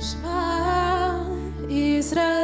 Shema Israel.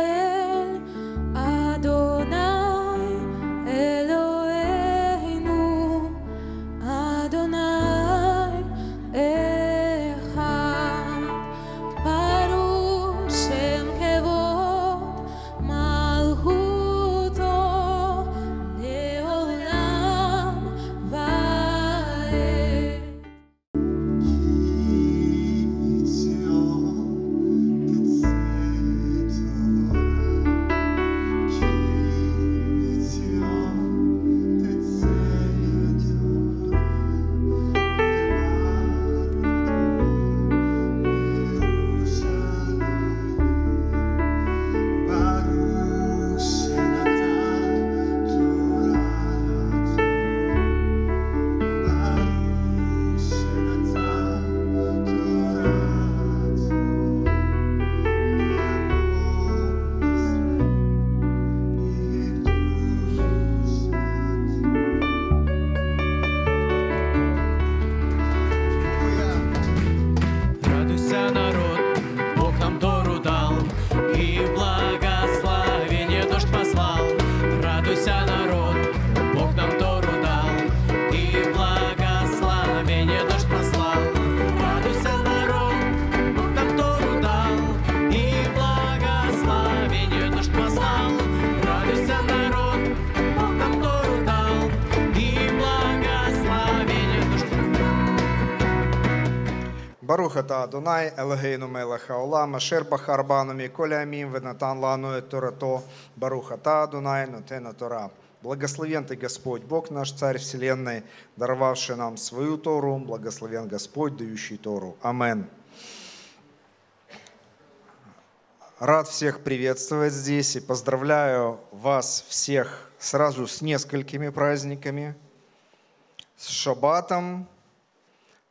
Баруха Барухата Адонай, Елегейну Мелеха Олама, Шербахарбанами, Колямим, Венатан Лануэ Торато, Барухата Адонай, Нутена Тора. Благословен Ты, Господь, Бог наш, Царь Вселенной, даровавший нам свою Тору, благословен Господь, дающий Тору. Амен. Рад всех приветствовать здесь и поздравляю вас всех сразу с несколькими праздниками, с Шабатом,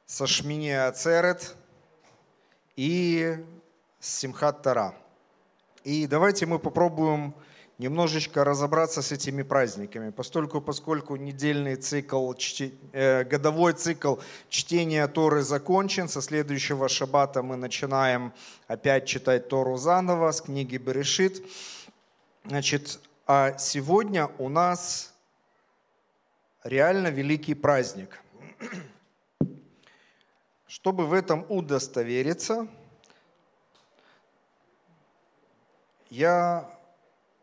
со Шмини Ацерет и с Симхат Тара. И давайте мы попробуем немножечко разобраться с этими праздниками, поскольку, поскольку недельный цикл, чти, э, годовой цикл чтения Торы закончен, со следующего Шабата мы начинаем опять читать Тору заново с книги Берешит. Значит, а сегодня у нас реально великий праздник – чтобы в этом удостовериться, я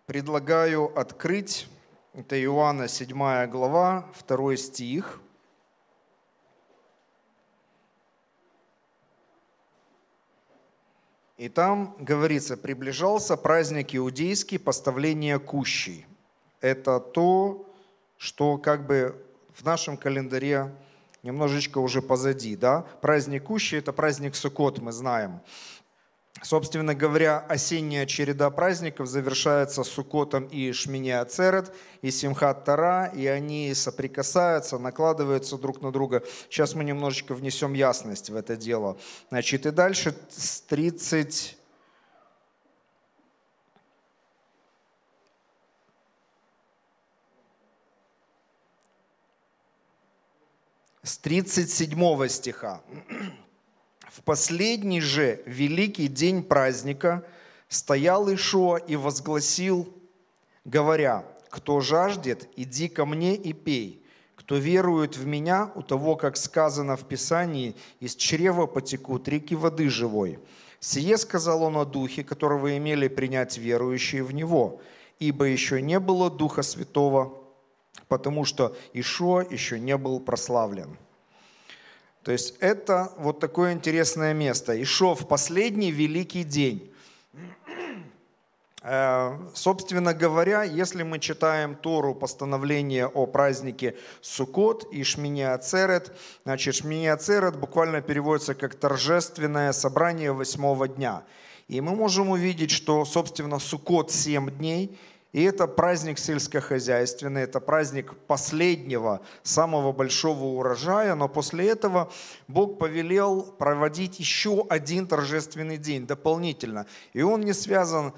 предлагаю открыть, это Иоанна 7 глава, 2 стих. И там говорится, приближался праздник иудейский поставление кущей. Это то, что как бы в нашем календаре немножечко уже позади. Да? Праздник Кущи – это праздник Сукот, мы знаем. Собственно говоря, осенняя череда праздников завершается Сукотом и Шминя и Симхат Тара, и они соприкасаются, накладываются друг на друга. Сейчас мы немножечко внесем ясность в это дело. Значит, и дальше с 30 с 37 стиха. «В последний же великий день праздника стоял Ишуа и возгласил, говоря, «Кто жаждет, иди ко мне и пей». Кто верует в меня, у того, как сказано в Писании, из чрева потекут реки воды живой. Сие сказал он о Духе, которого имели принять верующие в Него, ибо еще не было Духа Святого, потому что Ишо еще не был прославлен. То есть это вот такое интересное место. Ишо в последний великий день. Э, собственно говоря, если мы читаем Тору постановление о празднике Суккот и Шминиацерет, значит, Шминиацерет буквально переводится как «торжественное собрание восьмого дня». И мы можем увидеть, что, собственно, Суккот семь дней – и это праздник сельскохозяйственный, это праздник последнего, самого большого урожая, но после этого Бог повелел проводить еще один торжественный день дополнительно. И он не связан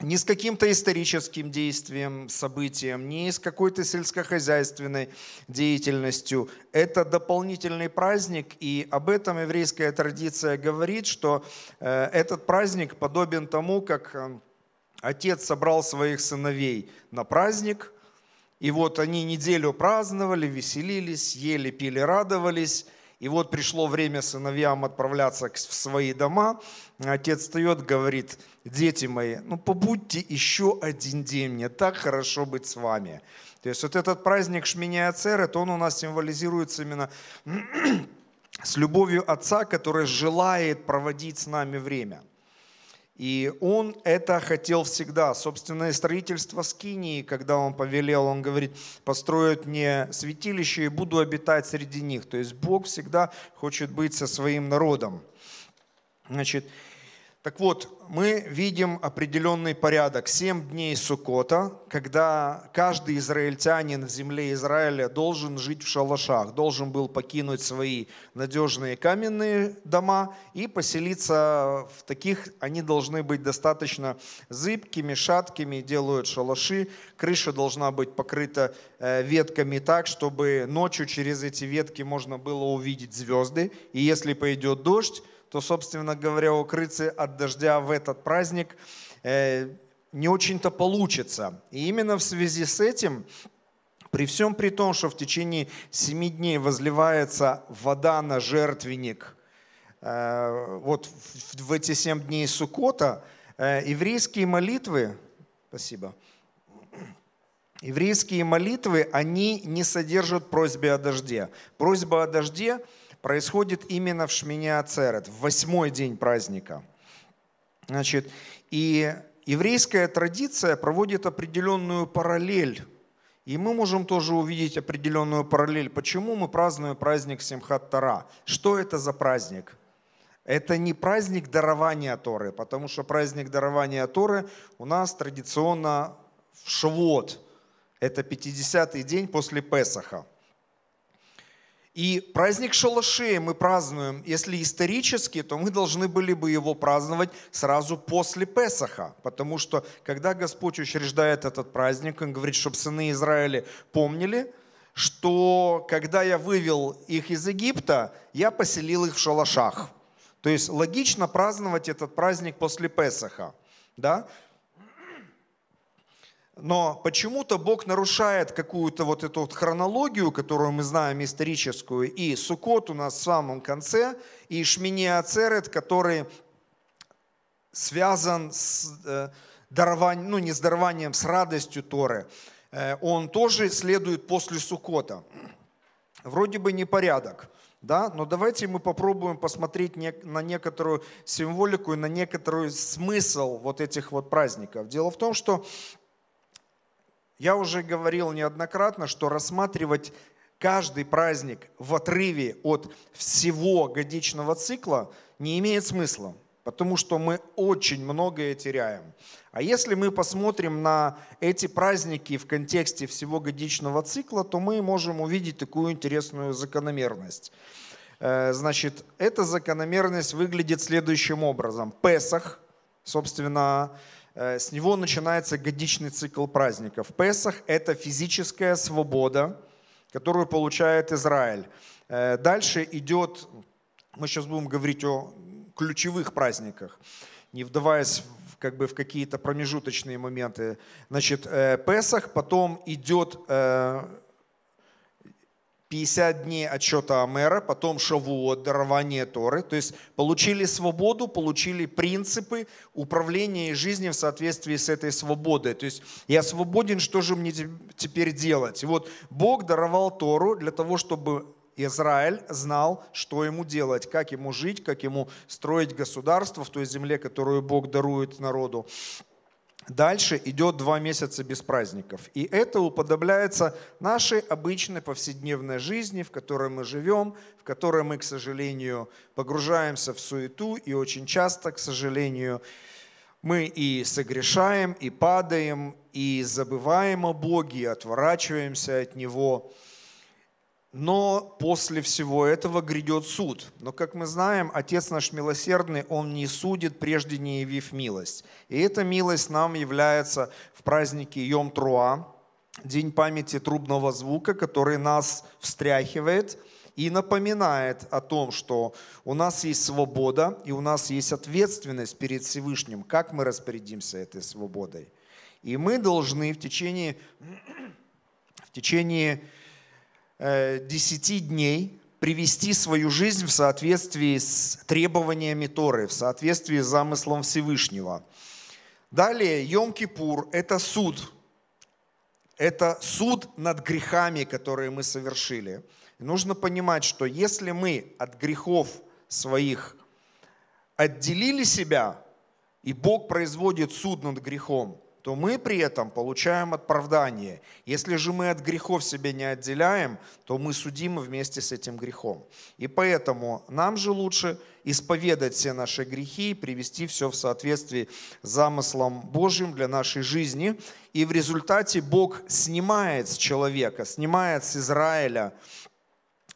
ни с каким-то историческим действием, событием, ни с какой-то сельскохозяйственной деятельностью. Это дополнительный праздник, и об этом еврейская традиция говорит, что э, этот праздник подобен тому, как э, Отец собрал своих сыновей на праздник, и вот они неделю праздновали, веселились, ели, пили, радовались. И вот пришло время сыновьям отправляться в свои дома. Отец встает, говорит, дети мои, ну побудьте еще один день, мне так хорошо быть с вами. То есть вот этот праздник Шминия Ацерет, он у нас символизируется именно с любовью отца, который желает проводить с нами время – и он это хотел всегда. Собственное строительство Скинии, когда он повелел, он говорит, построят мне святилище и буду обитать среди них. То есть Бог всегда хочет быть со своим народом. Значит, так вот, мы видим определенный порядок. Семь дней Сукота, когда каждый израильтянин в земле Израиля должен жить в шалашах, должен был покинуть свои надежные каменные дома и поселиться в таких, они должны быть достаточно зыбкими, шаткими, делают шалаши, крыша должна быть покрыта э, ветками так, чтобы ночью через эти ветки можно было увидеть звезды, и если пойдет дождь, то, собственно говоря, укрыться от дождя в этот праздник э, не очень-то получится. И именно в связи с этим при всем при том, что в течение семи дней возливается вода на жертвенник, э, вот в эти семь дней Сукота, э, еврейские молитвы, спасибо, еврейские молитвы, они не содержат просьбы о дожде. Просьба о дожде – происходит именно в Шмине Ацерет, в восьмой день праздника. Значит, и еврейская традиция проводит определенную параллель. И мы можем тоже увидеть определенную параллель. Почему мы празднуем праздник Симхат Тара? Что это за праздник? Это не праздник дарования Торы, потому что праздник дарования Торы у нас традиционно в Швот. Это 50-й день после Песаха. И праздник шалашей мы празднуем, если исторически, то мы должны были бы его праздновать сразу после Песаха, потому что когда Господь учреждает этот праздник, Он говорит, чтобы сыны Израиля помнили, что когда я вывел их из Египта, я поселил их в шалашах. То есть логично праздновать этот праздник после Песаха. Да? Но почему-то Бог нарушает какую-то вот эту вот хронологию, которую мы знаем историческую, и Сукот у нас в самом конце, и Шминия Ацерет, который связан с э, дарованием, ну не с дарованием, с радостью Торы. Э, он тоже следует после Сукота. Вроде бы непорядок, да, но давайте мы попробуем посмотреть на некоторую символику и на некоторый смысл вот этих вот праздников. Дело в том, что я уже говорил неоднократно, что рассматривать каждый праздник в отрыве от всего годичного цикла не имеет смысла, потому что мы очень многое теряем. А если мы посмотрим на эти праздники в контексте всего годичного цикла, то мы можем увидеть такую интересную закономерность. Э, значит, эта закономерность выглядит следующим образом. Песах, собственно, Э, с него начинается годичный цикл праздников. Песах – это физическая свобода, которую получает Израиль. Э, дальше идет, мы сейчас будем говорить о ключевых праздниках, не вдаваясь в, как бы, в какие-то промежуточные моменты. Значит, э, Песах, потом идет 50 дней отчета Амера, потом Шавуот, дарование Торы. То есть получили свободу, получили принципы управления жизнью в соответствии с этой свободой. То есть я свободен, что же мне теперь делать? И вот Бог даровал Тору для того, чтобы Израиль знал, что ему делать, как ему жить, как ему строить государство в той земле, которую Бог дарует народу. Дальше идет два месяца без праздников. И это уподобляется нашей обычной повседневной жизни, в которой мы живем, в которой мы, к сожалению, погружаемся в суету. И очень часто, к сожалению, мы и согрешаем, и падаем, и забываем о Боге, и отворачиваемся от Него. Но после всего этого грядет суд. Но, как мы знаем, Отец наш милосердный, Он не судит, прежде не явив милость. И эта милость нам является в празднике Йом-Труа, День памяти трубного звука, который нас встряхивает и напоминает о том, что у нас есть свобода и у нас есть ответственность перед Всевышним, как мы распорядимся этой свободой. И мы должны в течение, в течение 10 э, дней привести свою жизнь в соответствии с требованиями Торы, в соответствии с замыслом Всевышнего. Далее, Йом-Кипур – это суд. Это суд над грехами, которые мы совершили. нужно понимать, что если мы от грехов своих отделили себя, и Бог производит суд над грехом – то мы при этом получаем оправдание. Если же мы от грехов себя не отделяем, то мы судимы вместе с этим грехом. И поэтому нам же лучше исповедать все наши грехи и привести все в соответствии с замыслом Божьим для нашей жизни. И в результате Бог снимает с человека, снимает с Израиля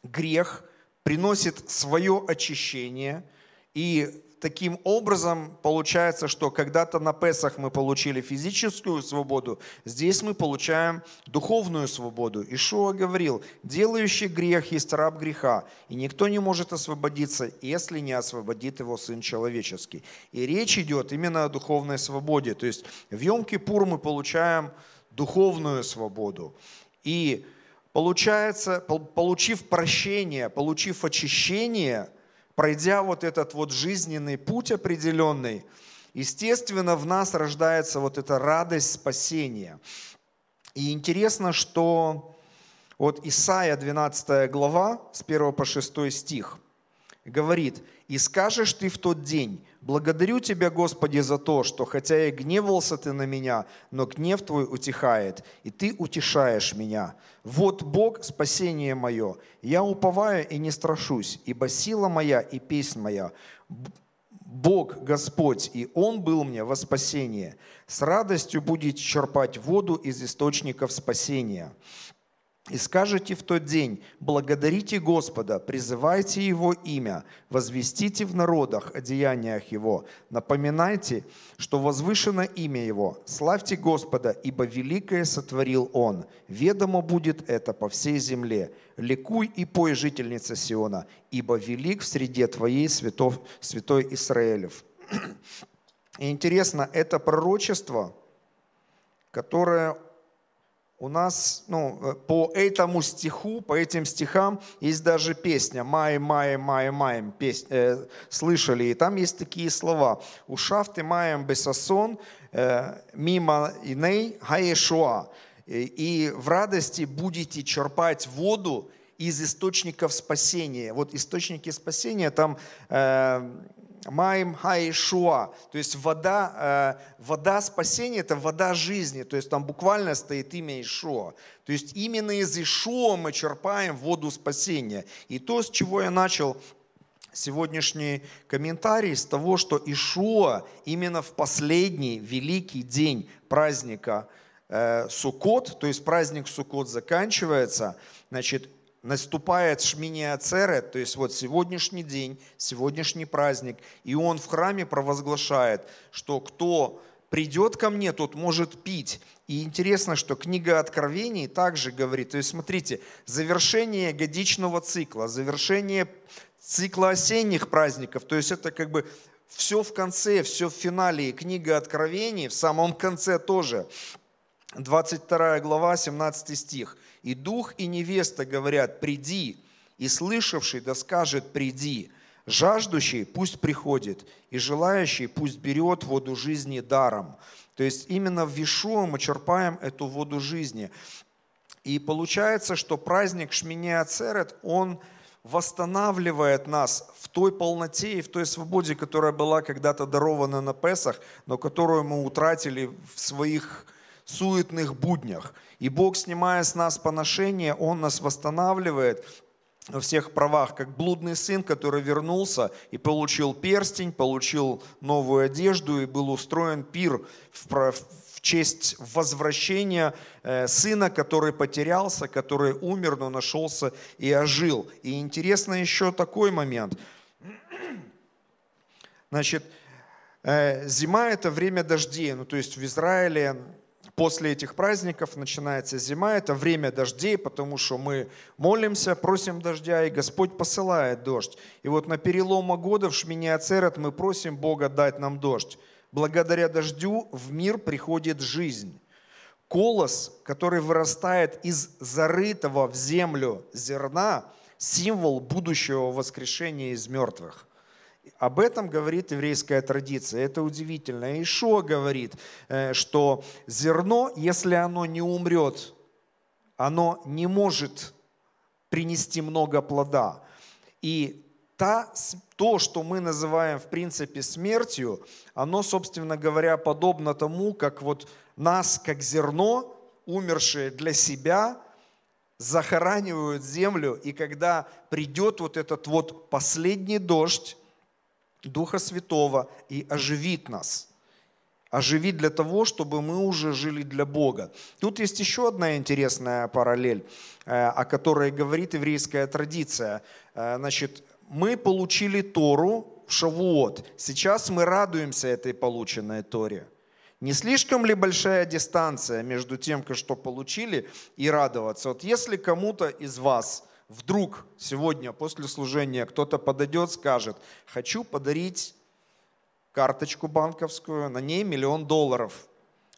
грех, приносит свое очищение – и таким образом получается, что когда-то на Песах мы получили физическую свободу, здесь мы получаем духовную свободу. Ишуа говорил, делающий грех есть раб греха, и никто не может освободиться, если не освободит его Сын Человеческий. И речь идет именно о духовной свободе. То есть в Йом-Кипур мы получаем духовную свободу. И получается, получив прощение, получив очищение – пройдя вот этот вот жизненный путь определенный, естественно, в нас рождается вот эта радость спасения. И интересно, что вот Исаия 12 глава с 1 по 6 стих говорит, и скажешь ты в тот день, благодарю Тебя, Господи, за то, что хотя и гневался Ты на меня, но гнев Твой утихает, и Ты утешаешь меня. Вот Бог, спасение мое, я уповаю и не страшусь, ибо сила моя и песнь моя. Бог Господь, и Он был мне во спасение. С радостью будет черпать воду из источников спасения. И скажете в тот день, благодарите Господа, призывайте Его имя, возвестите в народах о деяниях Его, напоминайте, что возвышено имя Его, славьте Господа, ибо великое сотворил Он, ведомо будет это по всей земле. Ликуй и пой, жительница Сиона, ибо велик в среде твоей святов, святой Израилев». И интересно, это пророчество, которое у нас ну, э, по этому стиху, по этим стихам есть даже песня «Май, май, май, май», песня, э, слышали, и там есть такие слова «Ушав ты маем бесосон, э, мимо иней гаешуа». Э, и в радости будете черпать воду из источников спасения. Вот источники спасения, там э, Маим Хаишуа, то есть вода, э, вода спасения, это вода жизни, то есть там буквально стоит имя Ишуа. То есть именно из Ишуа мы черпаем воду спасения. И то, с чего я начал сегодняшний комментарий, с того, что Ишуа именно в последний великий день праздника э, Суккот, то есть праздник Суккот заканчивается, значит, наступает Шминия Ацерет, то есть вот сегодняшний день, сегодняшний праздник, и он в храме провозглашает, что кто придет ко мне, тот может пить. И интересно, что книга Откровений также говорит, то есть смотрите, завершение годичного цикла, завершение цикла осенних праздников, то есть это как бы все в конце, все в финале, и книга Откровений в самом конце тоже. 22 глава, 17 стих – и дух и невеста говорят, приди, и слышавший да скажет, приди. Жаждущий пусть приходит, и желающий пусть берет воду жизни даром. То есть именно в Вишуа мы черпаем эту воду жизни. И получается, что праздник Шминия Ацерет, он восстанавливает нас в той полноте и в той свободе, которая была когда-то дарована на Песах, но которую мы утратили в своих суетных буднях. И Бог, снимая с нас поношение, Он нас восстанавливает, во всех правах, как блудный сын, который вернулся и получил перстень, получил новую одежду и был устроен пир в, в честь возвращения э, сына, который потерялся, который умер, но нашелся и ожил. И интересно еще такой момент. Значит, э, зима – это время дождей. Ну, то есть в Израиле после этих праздников начинается зима, это время дождей, потому что мы молимся, просим дождя, и Господь посылает дождь. И вот на перелома года в Шмини мы просим Бога дать нам дождь. Благодаря дождю в мир приходит жизнь. Колос, который вырастает из зарытого в землю зерна, символ будущего воскрешения из мертвых. Об этом говорит еврейская традиция. Это удивительно. Ишо говорит, э, что зерно, если оно не умрет, оно не может принести много плода. И та, то, что мы называем в принципе смертью, оно, собственно говоря, подобно тому, как вот нас, как зерно, умершее для себя, захоранивают землю, и когда придет вот этот вот последний дождь, Духа Святого и оживит нас. Оживит для того, чтобы мы уже жили для Бога. Тут есть еще одна интересная параллель, э, о которой говорит еврейская традиция. Э, значит, мы получили Тору в Шавуот. Сейчас мы радуемся этой полученной Торе. Не слишком ли большая дистанция между тем, что получили, и радоваться? Вот если кому-то из вас – Вдруг сегодня после служения кто-то подойдет, скажет, хочу подарить карточку банковскую, на ней миллион долларов.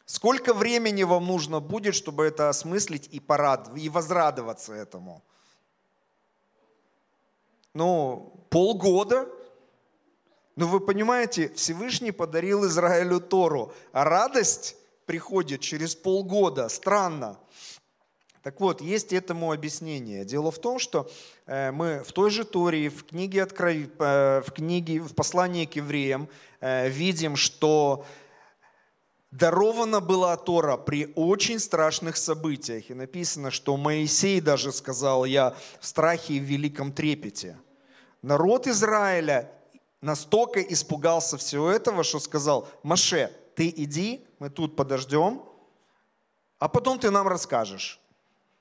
Сколько времени вам нужно будет, чтобы это осмыслить и, порад... и возрадоваться этому? Ну, полгода. Ну, вы понимаете, Всевышний подарил Израилю Тору, а радость приходит через полгода. Странно. Так вот, есть этому объяснение. Дело в том, что э, мы в той же Торе, в книге, Откро... Э, в, книге в послании к евреям э, видим, что дарована была Тора при очень страшных событиях. И написано, что Моисей даже сказал, я в страхе и в великом трепете. Народ Израиля настолько испугался всего этого, что сказал, Маше, ты иди, мы тут подождем, а потом ты нам расскажешь.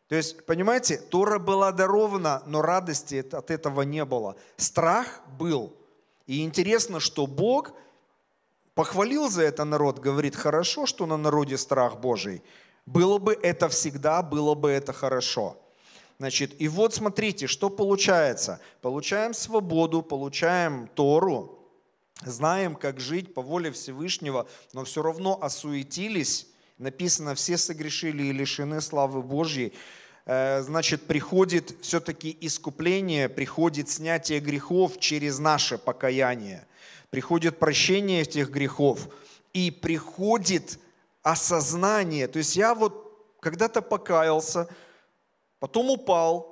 То есть, понимаете, Тора была дарована, но радости от этого не было. Страх был. И интересно, что Бог похвалил за это народ, говорит, хорошо, что на народе страх Божий. Было бы это всегда, было бы это хорошо. Значит, и вот смотрите, что получается. Получаем свободу, получаем Тору, знаем, как жить по воле Всевышнего, но все равно осуетились написано, все согрешили и лишены славы Божьей, э, значит, приходит все-таки искупление, приходит снятие грехов через наше покаяние, приходит прощение этих грехов и приходит осознание. То есть я вот когда-то покаялся, потом упал,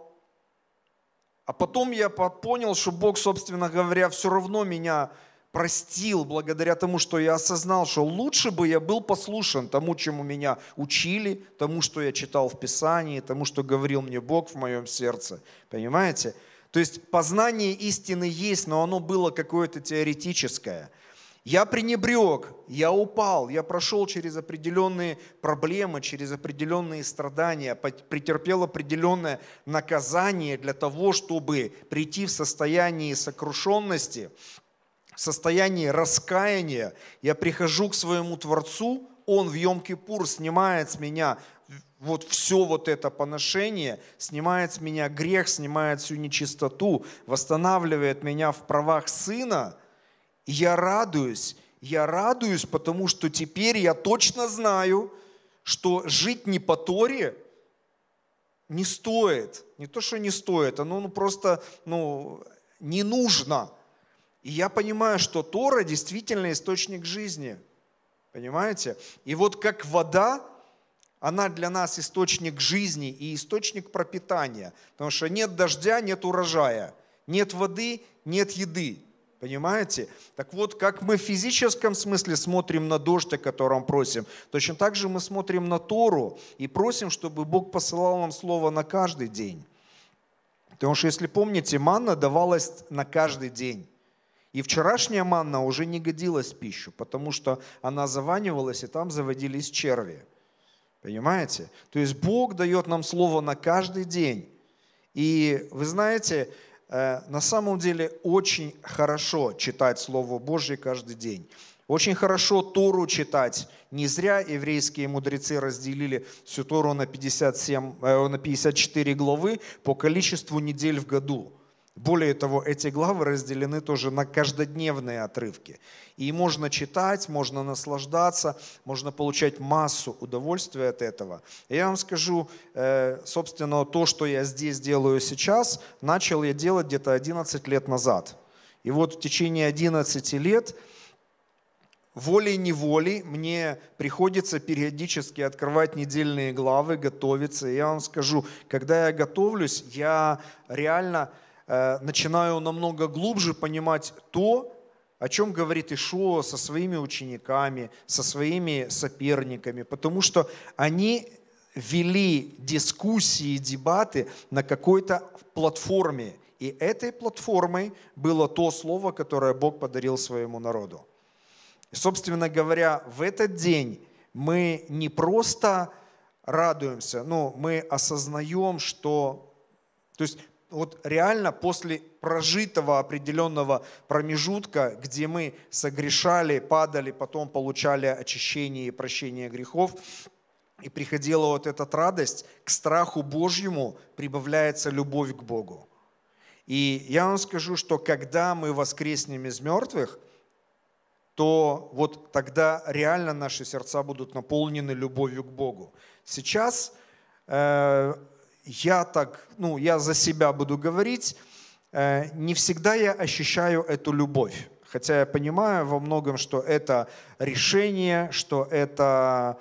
а потом я понял, что Бог, собственно говоря, все равно меня простил благодаря тому, что я осознал, что лучше бы я был послушен тому, чему меня учили, тому, что я читал в Писании, тому, что говорил мне Бог в моем сердце. Понимаете? То есть познание истины есть, но оно было какое-то теоретическое. Я пренебрег, я упал, я прошел через определенные проблемы, через определенные страдания, претерпел определенное наказание для того, чтобы прийти в состояние сокрушенности, состоянии раскаяния, я прихожу к своему Творцу, Он в Йом-Кипур снимает с меня вот все вот это поношение, снимает с меня грех, снимает всю нечистоту, восстанавливает меня в правах Сына, и я радуюсь, я радуюсь, потому что теперь я точно знаю, что жить не по Торе не стоит. Не то, что не стоит, оно ну, просто ну, не нужно – и я понимаю, что Тора действительно источник жизни. Понимаете? И вот как вода, она для нас источник жизни и источник пропитания. Потому что нет дождя, нет урожая. Нет воды, нет еды. Понимаете? Так вот, как мы в физическом смысле смотрим на дождь, о котором просим, точно так же мы смотрим на Тору и просим, чтобы Бог посылал нам Слово на каждый день. Потому что, если помните, манна давалась на каждый день. И вчерашняя манна уже не годилась в пищу, потому что она заванивалась, и там заводились черви. Понимаете? То есть Бог дает нам слово на каждый день. И вы знаете, э, на самом деле очень хорошо читать Слово Божье каждый день. Очень хорошо Тору читать. Не зря еврейские мудрецы разделили всю Тору на, 57, э, на 54 главы по количеству недель в году. Более того, эти главы разделены тоже на каждодневные отрывки. И можно читать, можно наслаждаться, можно получать массу удовольствия от этого. я вам скажу, э, собственно, то, что я здесь делаю сейчас, начал я делать где-то 11 лет назад. И вот в течение 11 лет волей-неволей мне приходится периодически открывать недельные главы, готовиться. И я вам скажу, когда я готовлюсь, я реально Э, начинаю намного глубже понимать то, о чем говорит Ишуа со своими учениками, со своими соперниками, потому что они вели дискуссии, дебаты на какой-то платформе. И этой платформой было то слово, которое Бог подарил своему народу. И, собственно говоря, в этот день мы не просто радуемся, но мы осознаем, что... То есть вот реально после прожитого определенного промежутка, где мы согрешали, падали, потом получали очищение и прощение грехов, и приходила вот эта радость, к страху Божьему прибавляется любовь к Богу. И я вам скажу, что когда мы воскреснем из мертвых, то вот тогда реально наши сердца будут наполнены любовью к Богу. Сейчас э, я так, ну, я за себя буду говорить, э, не всегда я ощущаю эту любовь. Хотя я понимаю во многом, что это решение, что это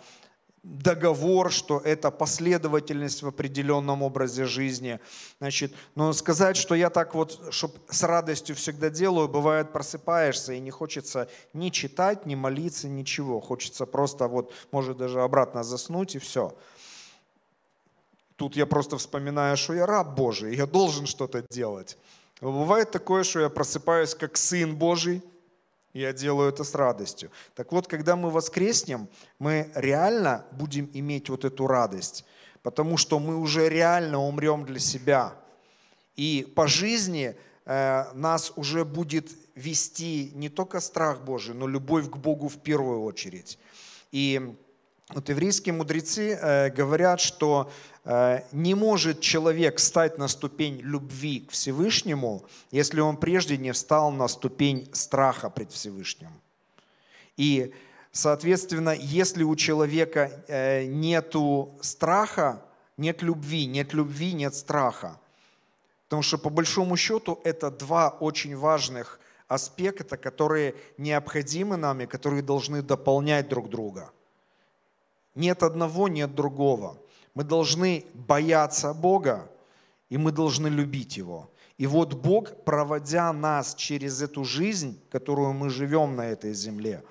договор, что это последовательность в определенном образе жизни. Значит, но сказать, что я так вот, чтобы с радостью всегда делаю, бывает просыпаешься и не хочется ни читать, ни молиться, ничего. Хочется просто вот, может даже обратно заснуть и все тут я просто вспоминаю, что я раб Божий, я должен что-то делать. бывает такое, что я просыпаюсь как сын Божий, я делаю это с радостью. Так вот, когда мы воскреснем, мы реально будем иметь вот эту радость, потому что мы уже реально умрем для себя. И по жизни э, нас уже будет вести не только страх Божий, но любовь к Богу в первую очередь. И вот еврейские мудрецы э, говорят, что э, не может человек встать на ступень любви к Всевышнему, если он прежде не встал на ступень страха пред Всевышним. И, соответственно, если у человека э, нет страха, нет любви, нет любви, нет страха. Потому что, по большому счету, это два очень важных аспекта, которые необходимы нам и которые должны дополнять друг друга – нет одного, нет другого. Мы должны бояться Бога, и мы должны любить Его. И вот Бог, проводя нас через эту жизнь, которую мы живем на этой земле,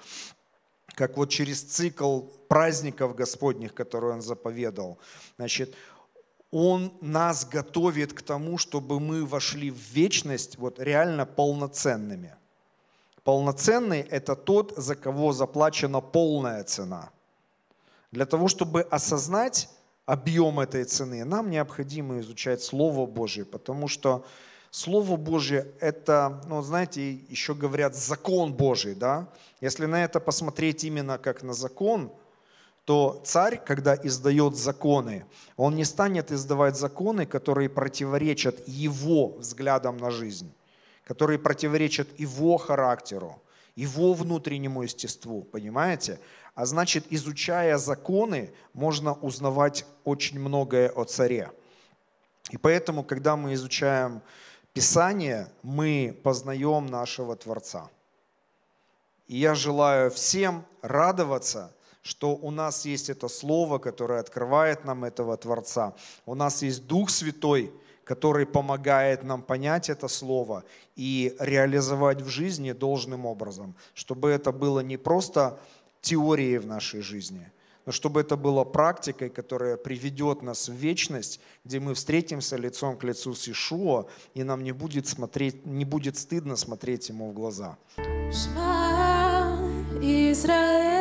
как вот через цикл праздников Господних, которые Он заповедал, значит, Он нас готовит к тому, чтобы мы вошли в вечность вот реально полноценными. Полноценный – это тот, за кого заплачена полная цена – для того, чтобы осознать объем этой цены, нам необходимо изучать Слово Божие, потому что Слово Божье – это, ну, знаете, еще говорят закон Божий, да? Если на это посмотреть именно как на закон, то царь, когда издает законы, он не станет издавать законы, которые противоречат его взглядам на жизнь, которые противоречат его характеру, его внутреннему естеству, понимаете? А значит, изучая законы, можно узнавать очень многое о царе. И поэтому, когда мы изучаем Писание, мы познаем нашего Творца. И я желаю всем радоваться, что у нас есть это Слово, которое открывает нам этого Творца. У нас есть Дух Святой – который помогает нам понять это слово и реализовать в жизни должным образом, чтобы это было не просто теорией в нашей жизни, но чтобы это было практикой, которая приведет нас в вечность, где мы встретимся лицом к лицу с Ишуа, и нам не будет, смотреть, не будет стыдно смотреть ему в глаза. Израиль.